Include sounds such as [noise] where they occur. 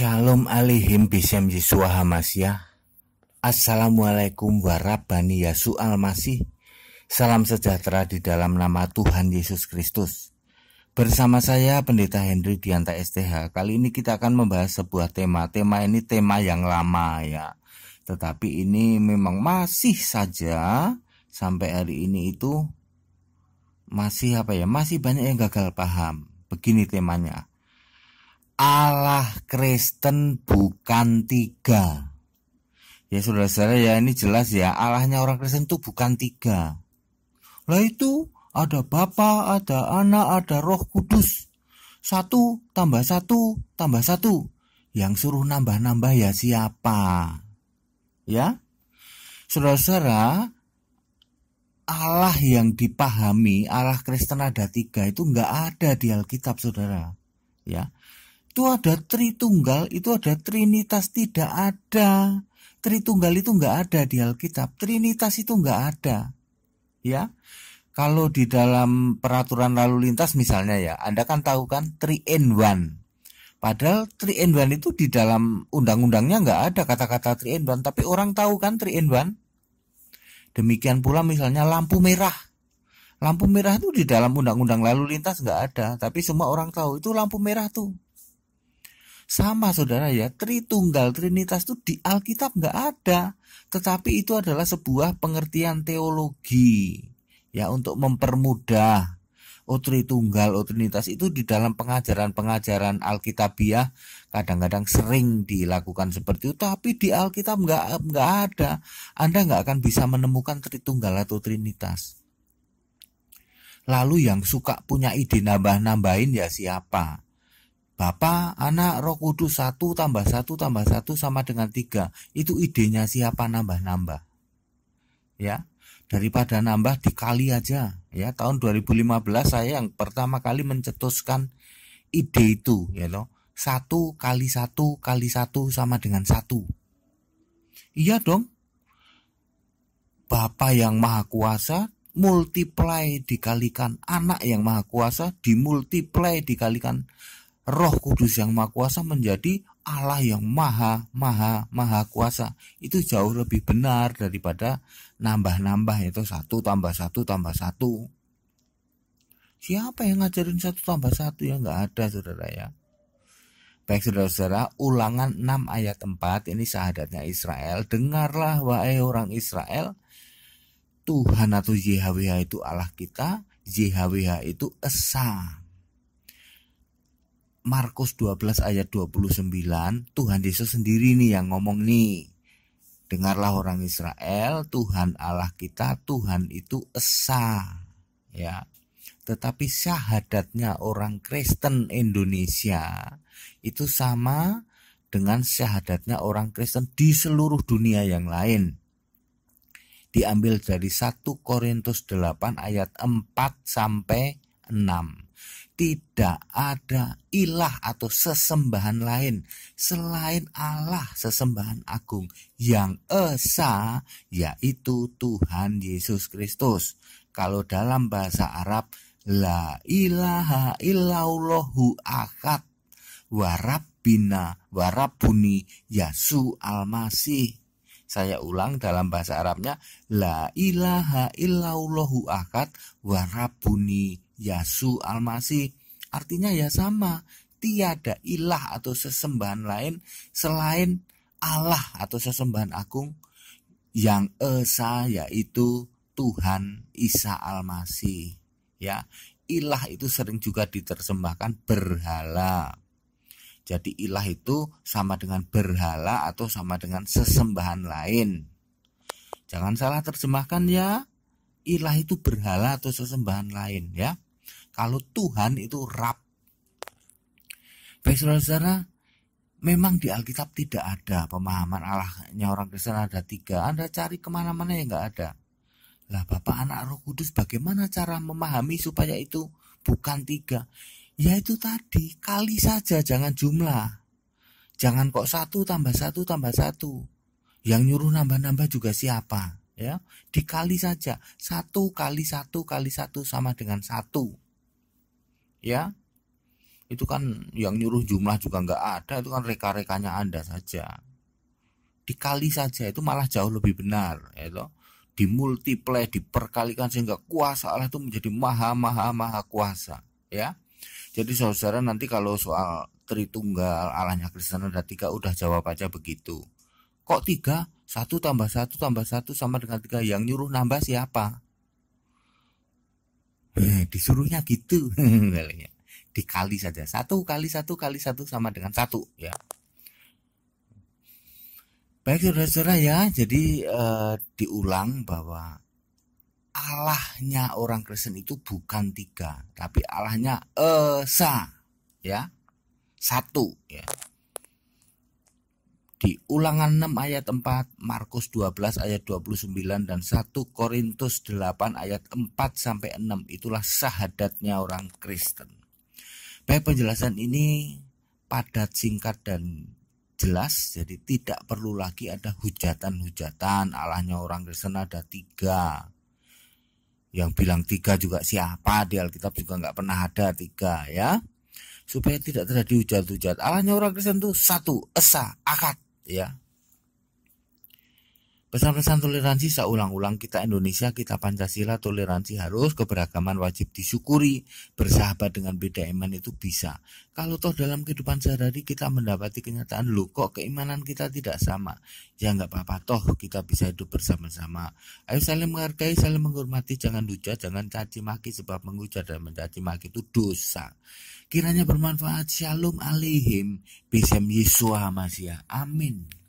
Shalom alihim bisem Yesua Hamasyah Assalamualaikum warabani Yesu Almasih Salam sejahtera di dalam nama Tuhan Yesus Kristus Bersama saya Pendeta Henry Dianta STH Kali ini kita akan membahas sebuah tema Tema ini tema yang lama ya Tetapi ini memang masih saja Sampai hari ini itu Masih apa ya Masih banyak yang gagal paham Begini temanya Allah Kristen bukan tiga. Ya saudara-saudara ya ini jelas ya Allahnya orang Kristen itu bukan tiga. Lah itu ada Bapa, ada Anak, ada Roh Kudus. Satu tambah satu tambah satu. Yang suruh nambah-nambah ya siapa? Ya, saudara-saudara, Allah yang dipahami, Allah Kristen ada tiga itu nggak ada di Alkitab, saudara. Ya, itu ada Tritunggal, itu ada Trinitas tidak ada. Tritunggal itu enggak ada di Alkitab. Trinitas itu enggak ada. Ya. Kalau di dalam peraturan lalu lintas misalnya ya, Anda kan tahu kan three in one. Padahal three in one itu di dalam undang-undangnya enggak ada kata-kata three in one, tapi orang tahu kan three in one. Demikian pula misalnya lampu merah. Lampu merah itu di dalam undang-undang lalu lintas enggak ada, tapi semua orang tahu itu lampu merah tuh. Sama saudara ya, Tritunggal Trinitas itu di Alkitab nggak ada, tetapi itu adalah sebuah pengertian teologi ya untuk mempermudah Oh Tritunggal, Oh Trinitas itu di dalam pengajaran-pengajaran Alkitabiah kadang-kadang sering dilakukan seperti itu, tapi di Alkitab nggak nggak ada. Anda nggak akan bisa menemukan Tritunggal atau Trinitas. Lalu yang suka punya ide nambah-nambahin ya siapa? Bapa, Anak, Roh Kudus satu tambah satu tambah satu sama dengan tiga. Itu idenya siapa nambah-nambah? Ya, daripada nambah dikali aja. Ya, tahun 2015 saya yang pertama kali mencetuskan ide itu, ya loh. Satu kali satu kali satu sama dengan satu. Iya dong. Bapa yang Maha Kuasa multiply dikalikan anak yang maha kuasa dimultiply dikalikan Roh Kudus yang Maha Kuasa menjadi Allah yang Maha Maha Maha Kuasa itu jauh lebih benar daripada nambah-nambah itu satu tambah satu tambah satu. Siapa yang ngajarin satu tambah satu ya nggak ada saudara ya. Baik saudara-saudara, ulangan 6 ayat 4 ini sahadatnya Israel. Dengarlah wahai orang Israel, Tuhan atau YHWH itu Allah kita, YHWH itu Esa. Markus 12 ayat 29 Tuhan Yesus sendiri nih yang ngomong nih Dengarlah orang Israel Tuhan Allah kita Tuhan itu Esa ya tetapi syahadatnya orang Kristen Indonesia itu sama dengan syahadatnya orang Kristen di seluruh dunia yang lain diambil dari 1 Korintus 8 ayat 4 sampai 6 tidak ada ilah atau sesembahan lain selain Allah sesembahan agung yang esa yaitu Tuhan Yesus Kristus. Kalau dalam bahasa Arab la ilaha illallahu akad warabina warabuni yasu Almasih. Saya ulang dalam bahasa Arabnya la ilaha illallahu akad warabuni Yasu Almasih. Artinya ya sama, tiada ilah atau sesembahan lain selain Allah atau sesembahan agung yang esa yaitu Tuhan Isa Almasih. Ya, ilah itu sering juga diterjemahkan berhala. Jadi ilah itu sama dengan berhala atau sama dengan sesembahan lain. Jangan salah terjemahkan ya. Ilah itu berhala atau sesembahan lain ya kalau Tuhan itu rap, Baik saudara memang di Alkitab tidak ada pemahaman Allahnya orang Kristen ada tiga. Anda cari kemana-mana yang nggak ada. Lah Bapak anak roh kudus bagaimana cara memahami supaya itu bukan tiga? Ya itu tadi, kali saja jangan jumlah. Jangan kok satu tambah satu tambah satu. Yang nyuruh nambah-nambah juga siapa? ya dikali saja satu kali satu kali satu sama dengan satu ya itu kan yang nyuruh jumlah juga nggak ada itu kan reka-rekanya anda saja dikali saja itu malah jauh lebih benar ya itu dimultiplay diperkalikan sehingga kuasa Allah itu menjadi maha maha maha kuasa ya jadi saudara nanti kalau soal Tritunggal Allahnya Kristen ada tiga udah jawab aja begitu kok tiga satu tambah satu tambah satu sama dengan tiga yang nyuruh nambah siapa Eh, disuruhnya gitu [laughs] katanya dikali saja satu kali satu kali satu sama dengan satu ya baik saudara sudah ya jadi eh, diulang bahwa Allahnya orang Kristen itu bukan tiga tapi Allahnya esa ya satu ya di Ulangan 6 ayat 4, Markus 12 ayat 29 dan 1 Korintus 8 ayat 4 sampai 6 itulah sahadatnya orang Kristen. Baik penjelasan ini padat, singkat dan jelas jadi tidak perlu lagi ada hujatan-hujatan Allahnya orang Kristen ada tiga yang bilang tiga juga siapa di Alkitab juga nggak pernah ada tiga ya supaya tidak terjadi hujat-hujat Allahnya orang Kristen itu satu esa akad ya Pesan-pesan toleransi seulang-ulang kita Indonesia, kita Pancasila, toleransi harus, keberagaman wajib disyukuri, bersahabat dengan beda iman itu bisa. Kalau toh dalam kehidupan sehari-hari kita mendapati kenyataan lu kok keimanan kita tidak sama, ya nggak apa-apa toh kita bisa hidup bersama-sama. Ayo saling menghargai, saling menghormati, jangan hujat, jangan caci maki sebab menghujat dan mencaci maki itu dosa. Kiranya bermanfaat. Shalom alihim, bisem Yesua Amin.